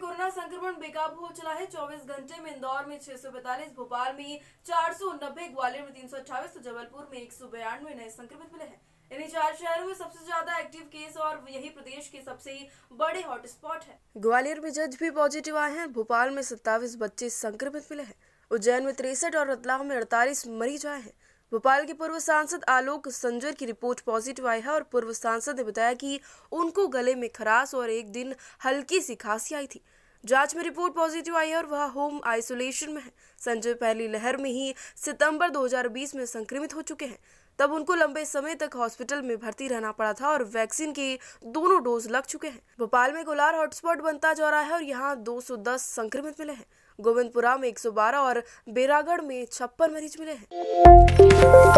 corona संक्रमण बेकाबू हो चला है 24 घंटे में इंदौर में 645, भोपाल में 490, ग्वालियर में 328 तो जबलपुर में एक नए संक्रमित मिले हैं इन्हीं चार शहरों में सबसे ज्यादा एक्टिव केस और यही प्रदेश के सबसे बड़े हॉटस्पॉट है ग्वालियर में जज भी पॉजिटिव आए हैं भोपाल में सत्ताईस बच्चे संक्रमित मिले हैं उज्जैन में तिरसठ और रतलाम में अड़तालीस मरीज आए हैं भोपाल के पूर्व सांसद आलोक संजर की रिपोर्ट पॉजिटिव आई है और पूर्व सांसद ने बताया कि उनको गले में खराश और एक दिन हल्की सी खांसी आई थी जांच में रिपोर्ट पॉजिटिव आई है और वह होम आइसोलेशन में है संजय पहली लहर में ही सितंबर 2020 में संक्रमित हो चुके हैं तब उनको लंबे समय तक हॉस्पिटल में भर्ती रहना पड़ा था और वैक्सीन के दोनों डोज लग चुके हैं भोपाल में गोलार हॉटस्पॉट बनता जा रहा है और यहाँ 210 संक्रमित मिले हैं गोविंदपुरा में 112 और बेरागढ़ में छप्पन मरीज मिले हैं